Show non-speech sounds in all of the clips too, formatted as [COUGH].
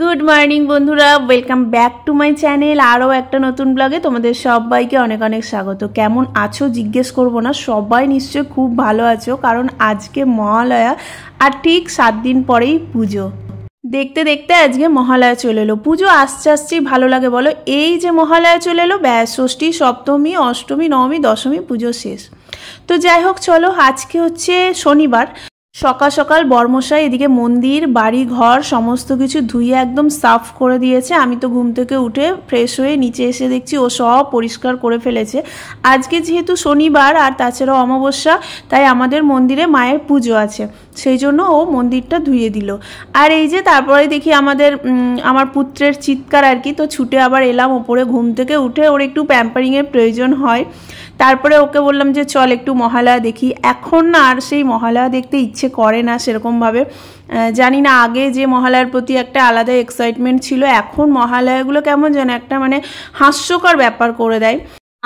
Good morning বন্ধুরা welcome back to my channel আরও একটা নতুন ব্লগে তোমাদের সবাইকে অনেক অনেক স্বাগত কেমন আছো জিজ্ঞেস করবো না সবাই নিশ্চয়ই খুব ভালো আছো কারণ আজকে মহালয়া আর ঠিক সাত দিন পরেই পুজো দেখতে দেখতে আজকে মহালয়া চলে এলো পুজো আস্তে আস্তেই ভালো লাগে বলো এই যে মহালয়া চলে এলো ব্যাস ষষ্ঠী সপ্তমী অষ্টমী নবমী দশমী পুজো শেষ তো যাই হোক চলো আজকে হচ্ছে শনিবার সকাল সকাল বর্মশাই এদিকে মন্দির বাড়ি ঘর সমস্ত কিছু ধুয়ে একদম সাফ করে দিয়েছে আমি তো ঘুম থেকে উঠে ফ্রেশ হয়ে নিচে এসে দেখছি ও সব পরিষ্কার করে ফেলেছে আজকে যেহেতু শনিবার আর তাছাড়াও অমাবস্যা তাই আমাদের মন্দিরে মায়ের পুজো আছে সেই জন্য ও মন্দিরটা ধুয়ে দিল আর এই যে তারপরে দেখি আমাদের আমার পুত্রের চিৎকার আর কি তো ছুটে আবার এলাম ওপরে ঘুম থেকে উঠে ওর একটু প্যাম্পারিংয়ের প্রয়োজন হয় তারপরে ওকে বললাম যে চল একটু মহালয়া দেখি এখন আর সেই মহালয়া দেখতে ইচ্ছে করে না সেরকমভাবে জানি না আগে যে মহালয়ার প্রতি একটা আলাদা এক্সাইটমেন্ট ছিল এখন মহালয়াগুলো কেমন যেন একটা মানে হাস্যকর ব্যাপার করে দেয়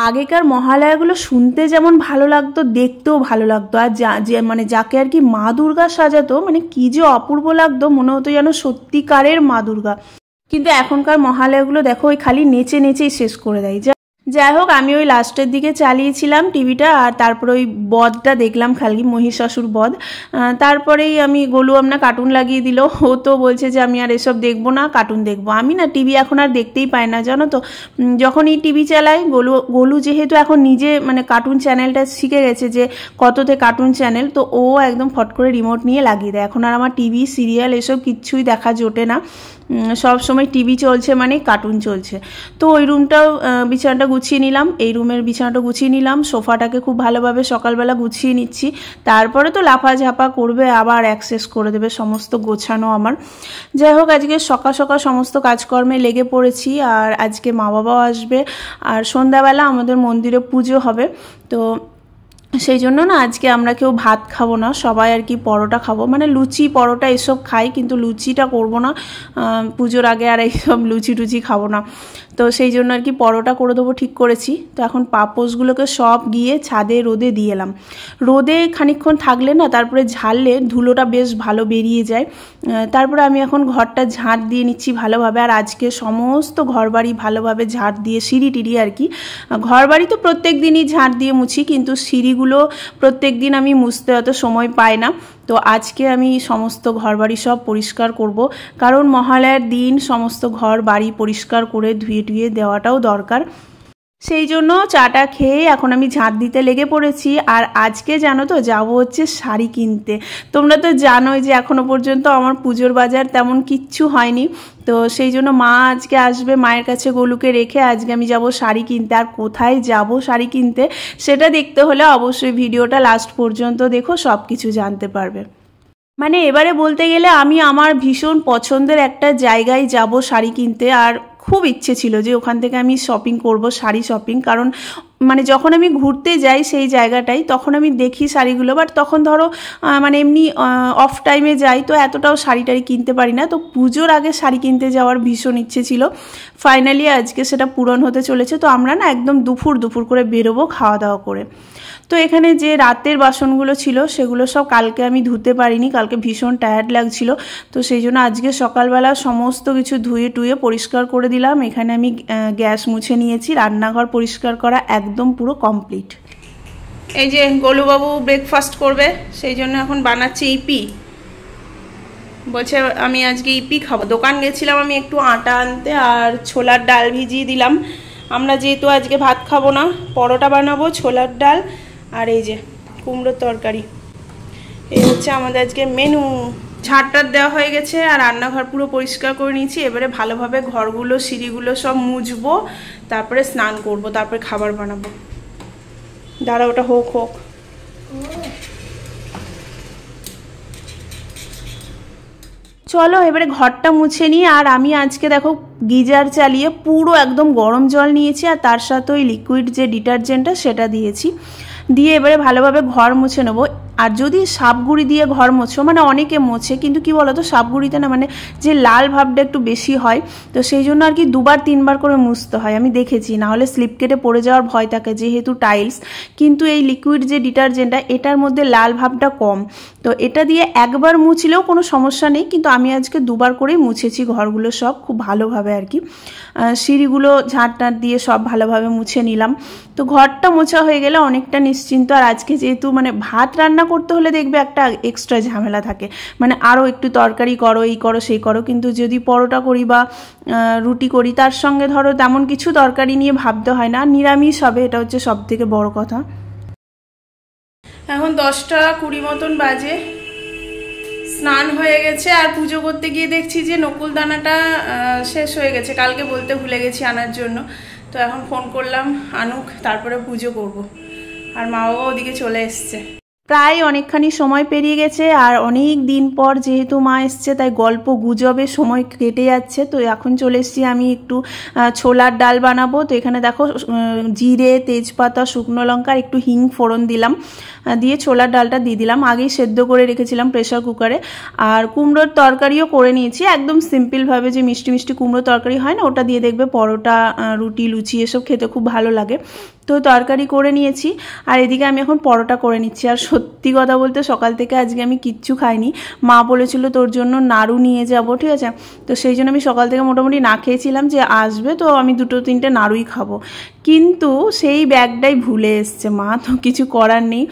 আগেকার মহালয়াগুলো শুনতে যেমন ভালো লাগতো দেখতেও ভালো লাগতো আর যা যে মানে যাকে আর কি মা দুর্গা সাজাতো মানে কী যে অপূর্ব লাগতো মনে হতো যেন সত্যিকারের মা দুর্গা কিন্তু এখনকার মহালয়াগুলো দেখো ওই খালি নেচে নেচেই শেষ করে দেয় যা যাই হোক আমি ওই লাস্টের দিকে চালিয়েছিলাম টিভিটা আর তারপরে ওই বদটা দেখলাম খালি মহিষাসুর বধ তারপরেই আমি গোলু আমনা কার্টুন লাগিয়ে দিল ও তো বলছে যে আমি আর এসব দেখব না কার্টুন দেখব আমি না টিভি এখন আর দেখতেই পাই না জানো তো যখন এই টিভি চালাই গোলু গোলু যেহেতু এখন নিজে মানে কার্টুন চ্যানেলটা শিখে গেছে যে কততে কার্টুন চ্যানেল তো ও একদম ফট করে রিমোট নিয়ে লাগিয়ে দেয় এখন আর আমার টিভি সিরিয়াল এসব কিচ্ছুই দেখা জোটে না সব সময় টিভি চলছে মানে কার্টুন চলছে তো ওই রুমটাও বিছানাটা গুছিয়ে নিলাম এই রুমের বিছানাটা গুছিয়ে নিলাম সোফাটাকে খুব ভালোভাবে সকালবেলা গুছিয়ে নিচ্ছি তারপরে তো লাফা ঝাপা করবে আবার অ্যাক্সেস করে দেবে সমস্ত গোছানো আমার যাই হোক আজকে সকাল সকাল সমস্ত কাজকর্মে লেগে পড়েছি আর আজকে মা বাবাও আসবে আর সন্ধ্যাবেলা আমাদের মন্দিরে পুজো হবে তো সেই জন্য না আজকে আমরা কেউ ভাত খাবো না সবাই আর কি পরোটা খাবো মানে লুচি পরোটা এসব খাই কিন্তু লুচিটা করবো না পুজোর আগে আর এইসব লুচি টুচি খাবো না তো সেই জন্য আর কি পরোটা করে দেবো ঠিক করেছি তো এখন পাপোসগুলোকে সব গিয়ে ছাদে রোদে দিয়ে এলাম রোদে খানিক্ষণ থাকলে না তারপরে ঝাড়লে ধুলোটা বেশ ভালো বেরিয়ে যায় তারপরে আমি এখন ঘরটা ঝাঁট দিয়ে নিচ্ছি ভালোভাবে আর আজকে সমস্ত ঘরবাড়ি ভালোভাবে ঝাঁট দিয়ে সিঁড়ি টিড়ি আর কি ঘরবাড়ি তো প্রত্যেক দিনই ঝাঁট দিয়ে মুছি কিন্তু সিঁড়িগুলো প্রত্যেক দিন আমি মুছতে অত সময় পাই না তো আজকে আমি সমস্ত ঘর বাড়ি সব পরিষ্কার করব কারণ মহালয়ার দিন সমস্ত ঘর বাড়ি পরিষ্কার করে ধুয়ে টুয়ে দেওয়াটাও দরকার সেই জন্য চাটা খেয়ে এখন আমি ঝাঁট দিতে লেগে পড়েছি আর আজকে জানো তো যাবো হচ্ছে শাড়ি কিনতে তোমরা তো জানোই যে এখনো পর্যন্ত আমার পুজোর বাজার তেমন কিচ্ছু হয়নি তো সেই জন্য মা আজকে আসবে মায়ের কাছে গোলুকে রেখে আজকে আমি যাব শাড়ি কিনতে আর কোথায় যাব শাড়ি কিনতে সেটা দেখতে হলে অবশ্যই ভিডিওটা লাস্ট পর্যন্ত দেখো সব কিছু জানতে পারবে মানে এবারে বলতে গেলে আমি আমার ভীষণ পছন্দের একটা জায়গায় যাব শাড়ি কিনতে আর খুব ইচ্ছে ছিল যে ওখান থেকে আমি শপিং করব শাড়ি শপিং কারণ মানে যখন আমি ঘুরতে যাই সেই জায়গাটাই তখন আমি দেখি শাড়িগুলো বাট তখন ধরো মানে এমনি অফ টাইমে যাই তো এতটাও শাড়ি টাড়ি কিনতে পারি না তো পুজোর আগে শাড়ি কিনতে যাওয়ার ভীষণ ইচ্ছে ছিল ফাইনালি আজকে সেটা পূরণ হতে চলেছে তো আমরা না একদম দুপুর দুপুর করে বেরোবো খাওয়া দাওয়া করে তো এখানে যে রাতের বাসনগুলো ছিল সেগুলো সব কালকে আমি ধুতে পারিনি কালকে ভীষণ টায়ার্ড লাগছিল তো সেই জন্য আজকে সকালবেলা সমস্ত কিছু ধুয়ে টুয়ে পরিষ্কার করে দিলাম এখানে আমি গ্যাস মুছে নিয়েছি রান্নাঘর পরিষ্কার করা একদম পুরো কমপ্লিট এই যে গোলুবাবু ব্রেকফাস্ট করবে সেই জন্য এখন বানাচ্ছি ইপি বলছে আমি আজকে ইপি খাবো দোকান গেছিলাম আমি একটু আটা আনতে আর ছোলার ডাল ভিজিয়ে দিলাম আমরা যেহেতু আজকে ভাত খাবো না পরোটা বানাবো ছোলার ডাল আর এই যে কুমড়োর তরকারি এই হচ্ছে আমাদের আজকে মেনু ঝাড়টার দেওয়া হয়ে গেছে আর রান্নাঘর পুরো পরিষ্কার করে নিয়েছি এবারে ভালোভাবে ঘরগুলো সিঁড়িগুলো সব মুছবো তারপরে স্নান করব তারপরে খাবার বানাবো দাঁড়া ওটা হোক হোক চলো এবারে ঘরটা মুছে নিই আর আমি আজকে দেখো গিজার চালিয়ে পুরো একদম গরম জল নিয়েছি আর তার সাথে ওই লিকুইড যে ডিটারজেন্টটা সেটা দিয়েছি দিয়ে এবারে ভালোভাবে ঘর মুছে নেবো আর যদি সাপগুড়ি দিয়ে ঘর মোছো মানে অনেকে মোছে কিন্তু কি বলতো সাপগুড়িতে না মানে যে লাল ভাবটা একটু বেশি হয় তো সেই জন্য আর কি দুবার তিনবার করে মুছতে হয় আমি দেখেছি না হলে স্লিপ কেটে পড়ে যাওয়ার ভয় থাকে যেহেতু টাইলস কিন্তু এই লিকুইড যে ডিটারজেন্টটা এটার মধ্যে লাল ভাবটা কম তো এটা দিয়ে একবার মুছলেও কোনো সমস্যা নেই কিন্তু আমি আজকে দুবার করে মুছেছি ঘরগুলো সব খুব ভালোভাবে আর কি সিঁড়িগুলো ঝাঁটনাট দিয়ে সব ভালোভাবে মুছে নিলাম তো ঘরটা মোছা হয়ে গেলে অনেকটা নিশ্চিন্ত আর আজকে যেহেতু মানে ভাত রান্না করতে হলে দেখবে একটা এক্সট্রা ঝামেলা থাকে মানে আরও একটু তরকারি করো এই করো সেই করো কিন্তু যদি পরোটা করি বা রুটি করি তার সঙ্গে ধরো তেমন কিছু তরকারি নিয়ে ভাবতে হয় না নিরামিষ হবে এটা হচ্ছে সব থেকে বড় কথা এখন দশটা কুড়ি মতন বাজে স্নান হয়ে গেছে আর পুজো করতে গিয়ে দেখছি যে নকুল দানাটা শেষ হয়ে গেছে কালকে বলতে ভুলে গেছি আনার জন্য তো এখন ফোন করলাম আনুক তারপরে পুজো করব। আর মা বাবা ওদিকে চলে এসছে প্রায় অনেকখানি সময় পেরিয়ে গেছে আর অনেক দিন পর যেহেতু মা এসছে তাই গল্প গুজবে সময় কেটে যাচ্ছে তো এখন চলে এসছি আমি একটু ছোলার ডাল বানাবো তো এখানে দেখো জিরে তেজপাতা শুকনো লঙ্কা একটু হিং ফোড়ন দিলাম দিয়ে ছোলার ডালটা দিয়ে দিলাম আগেই সেদ্ধ করে রেখেছিলাম প্রেশার কুকারে আর কুমড়োর তরকারিও করে নিয়েছি একদম সিম্পলভাবে যে মিষ্টি মিষ্টি কুমড়ো তরকারি হয় না ওটা দিয়ে দেখবে পরোটা রুটি লুচি এসব খেতে খুব ভালো লাগে তো তরকারি করে নিয়েছি আর এদিকে আমি এখন পরোটা করে নিচ্ছি আর সত্যি কথা বলতে সকাল থেকে আজকে আমি কিচ্ছু খাইনি মা বলেছিল তোর জন্য নাড়ু নিয়ে যাব ঠিক আছে তো সেই জন্য আমি সকাল থেকে মোটামুটি না খেয়েছিলাম যে আসবে তো আমি দুটো তিনটে নাড়ুই খাবো কিন্তু সেই ব্যাগটাই ভুলে এসছে মা তো কিছু করার নেই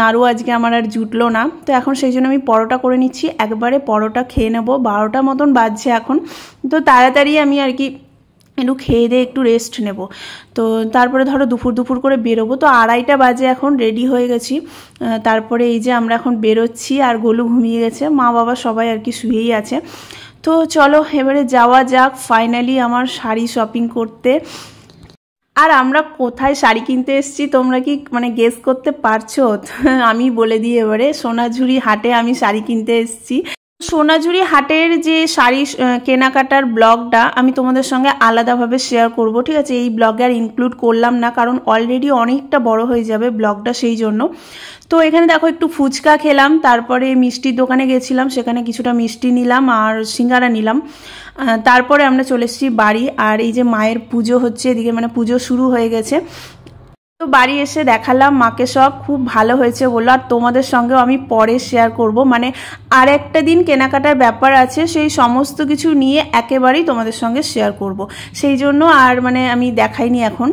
নাড়ু আজকে আমার আর জুটলো না তো এখন সেই জন্য আমি পরোটা করে নিচ্ছি একবারে পরোটা খেয়ে নেবো বারোটা মতন বাজছে এখন তো তাড়াতাড়ি আমি আর কি একটু খেয়ে দিয়ে একটু রেস্ট নেব তো তারপরে ধরো দুপুর দুপুর করে বেরোবো তো আড়াইটা বাজে এখন রেডি হয়ে গেছি তারপরে এই যে আমরা এখন বেরোচ্ছি আর গোলু ঘুমিয়ে গেছে মা বাবা সবাই আর কি শুয়েই আছে তো চলো এবারে যাওয়া যাক ফাইনালি আমার শাড়ি শপিং করতে আর আমরা কোথায় শাড়ি কিনতে এসেছি তোমরা কি মানে গেস করতে পারছো [LAUGHS] আমি বলে দিই এবারে সোনাঝুরি হাটে আমি শাড়ি কিনতে এসেছি সোনাঝুরি হাটের যে শাড়ি কেনাকাটার ব্লগটা আমি তোমাদের সঙ্গে আলাদাভাবে শেয়ার করব ঠিক আছে এই ব্লগে আর ইনক্লুড করলাম না কারণ অলরেডি অনেকটা বড় হয়ে যাবে ব্লগটা সেই জন্য তো এখানে দেখো একটু ফুচকা খেলাম তারপরে মিষ্টির দোকানে গেছিলাম সেখানে কিছুটা মিষ্টি নিলাম আর সিঙ্গারা নিলাম তারপরে আমরা চলে এসেছি বাড়ি আর এই যে মায়ের পুজো হচ্ছে এদিকে মানে পুজো শুরু হয়ে গেছে তো বাড়ি এসে দেখালাম মাকে সব খুব ভালো হয়েছে বললো আর তোমাদের সঙ্গেও আমি পরে শেয়ার করব মানে আর একটা দিন কেনাকাটার ব্যাপার আছে সেই সমস্ত কিছু নিয়ে একেবারেই তোমাদের সঙ্গে শেয়ার করব। সেই জন্য আর মানে আমি দেখাইনি এখন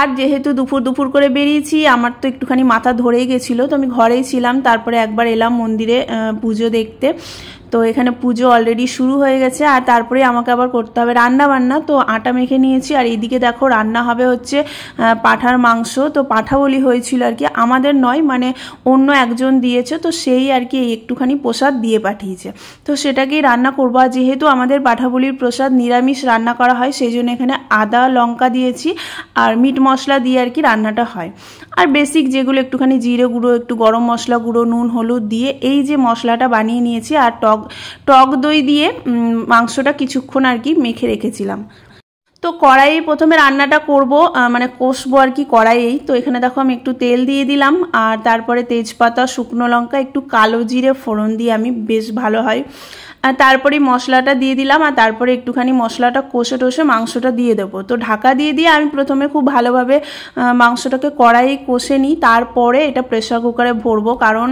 আর যেহেতু দুপুর দুপুর করে বেরিয়েছি আমার তো একটুখানি মাথা ধরেই গেছিলো তো আমি ঘরেই ছিলাম তারপরে একবার এলাম মন্দিরে পুজো দেখতে তো এখানে পুজো অলরেডি শুরু হয়ে গেছে আর তারপরে আমাকে আবার করতে হবে রান্না বান্না তো আটা মেখে নিয়েছি আর এইদিকে দেখো রান্না হবে হচ্ছে পাঠার মাংস তো পাঠা বলি হয়েছিল আর কি আমাদের নয় মানে অন্য একজন দিয়েছে তো সেই আর কি একটুখানি প্রসাদ দিয়ে পাঠিয়েছে তো সেটাকেই রান্না করবো আর যেহেতু আমাদের পাঠাবলির প্রসাদ নিরামিষ রান্না করা হয় সেই জন্য এখানে আদা লঙ্কা দিয়েছি আর মিট মশলা দিয়ে আর কি রান্নাটা হয় আর বেসিক যেগুলো একটুখানি জিরে গুঁড়ো একটু গরম মশলা গুঁড়ো নুন হলুদ দিয়ে এই যে মশলাটা বানিয়ে নিয়েছি আর টক টক টক দই দিয়ে মাংসটা কিছুক্ষণ আর কি মেখে রেখেছিলাম তো কড়াইয়ে প্রথমে রান্নাটা করব মানে কষবো আর কি কড়াইয়েই তো এখানে দেখো আমি একটু তেল দিয়ে দিলাম আর তারপরে তেজপাতা শুকনো লঙ্কা একটু কালো জিরে ফোড়ন দিয়ে আমি বেশ ভালো হয় আর তারপরে মশলাটা দিয়ে দিলাম আর তারপরে একটুখানি মশলাটা কষে টষে মাংসটা দিয়ে দেবো তো ঢাকা দিয়ে দিয়ে আমি প্রথমে খুব ভালোভাবে মাংসটাকে কড়াই কষে নিই তারপরে এটা প্রেশার কুকারে ভরবো কারণ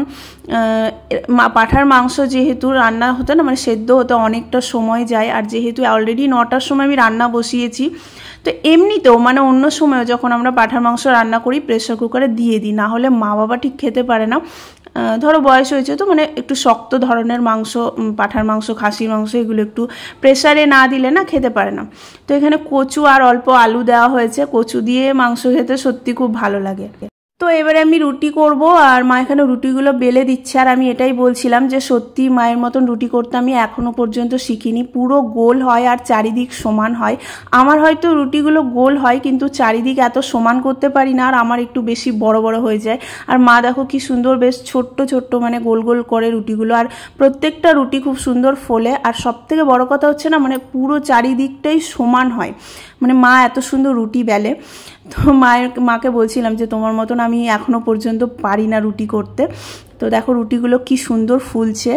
পাঠার মাংস যেহেতু রান্না হতো না মানে সেদ্ধ হতে অনেকটা সময় যায় আর যেহেতু অলরেডি নটার সময় আমি রান্না বসিয়েছি তো এমনিতেও মানে অন্য সময়ও যখন আমরা পাঠার মাংস রান্না করি প্রেশার কুকারে দিয়ে দিই না হলে মা বাবা ঠিক খেতে পারে না ধরো বয়স হয়েছে তো মানে একটু শক্ত ধরনের মাংস পাঠার মাংস খাসির মাংস এগুলো একটু প্রেশারে না দিলে না খেতে পারে না তো এখানে কচু আর অল্প আলু দেওয়া হয়েছে কচু দিয়ে মাংস খেতে সত্যি খুব ভালো লাগে তো এবারে আমি রুটি করব আর মা এখানে রুটিগুলো বেলে দিচ্ছে আর আমি এটাই বলছিলাম যে সত্যি মায়ের মতন রুটি করতে আমি এখনও পর্যন্ত শিখিনি পুরো গোল হয় আর চারিদিক সমান হয় আমার হয়তো রুটিগুলো গোল হয় কিন্তু চারিদিক এত সমান করতে পারি না আর আমার একটু বেশি বড় বড় হয়ে যায় আর মা দেখো কি সুন্দর বেশ ছোট্ট ছোট্ট মানে গোল গোল করে রুটিগুলো আর প্রত্যেকটা রুটি খুব সুন্দর ফোলে আর সবথেকে বড় কথা হচ্ছে না মানে পুরো চারিদিকটাই সমান হয় মানে মা এত সুন্দর রুটি বেলে তো মায়ের মাকে বলছিলাম যে তোমার মতন আমি এখনও পর্যন্ত পারি না রুটি করতে তো দেখো রুটিগুলো কি সুন্দর ফুলছে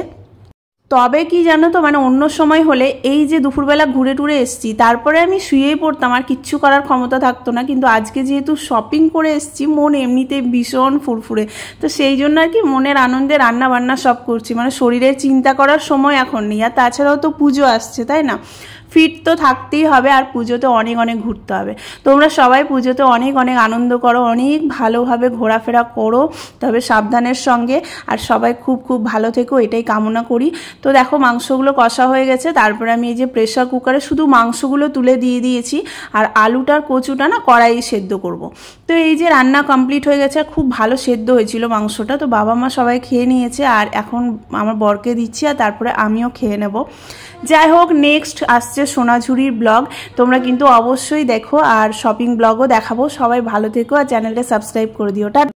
তবে কি জানো তো মানে অন্য সময় হলে এই যে দুপুরবেলা ঘুরে টুরে এসছি তারপরে আমি শুয়েই পড়তাম আর কিচ্ছু করার ক্ষমতা থাকতো না কিন্তু আজকে যেহেতু শপিং করে এসছি মন এমনিতে ভীষণ ফুরফুরে তো সেই জন্য আর কি মনের আনন্দে রান্না বান্না সব করছি মানে শরীরের চিন্তা করার সময় এখন নেই আর তাছাড়াও তো পুজো আসছে তাই না ফিট তো থাকতেই হবে আর পুজোতে অনেক অনেক ঘুরতে হবে তোমরা সবাই পুজোতে অনেক অনেক আনন্দ করো অনেক ভালোভাবে ঘোরাফেরা করো তবে সাবধানের সঙ্গে আর সবাই খুব খুব ভালো থেকো এটাই কামনা করি তো দেখো মাংসগুলো কষা হয়ে গেছে তারপরে আমি এই যে প্রেশার কুকারে শুধু মাংসগুলো তুলে দিয়ে দিয়েছি আর আলুটার কচুটা না কড়াই সেদ্ধ করব। তো এই যে রান্না কমপ্লিট হয়ে গেছে আর খুব ভালো সেদ্ধ হয়েছিল মাংসটা তো বাবা মা সবাই খেয়ে নিয়েছে আর এখন আমার বরকে দিচ্ছি আর তারপরে আমিও খেয়ে নেব যাই হোক নেক্সট আসছে আসছে সোনাঝুরির ব্লগ তোমরা কিন্তু অবশ্যই দেখো আর শপিং ব্লগও দেখাবো সবাই ভালো থেকো আর চ্যানেলটা সাবস্ক্রাইব করে দিও টা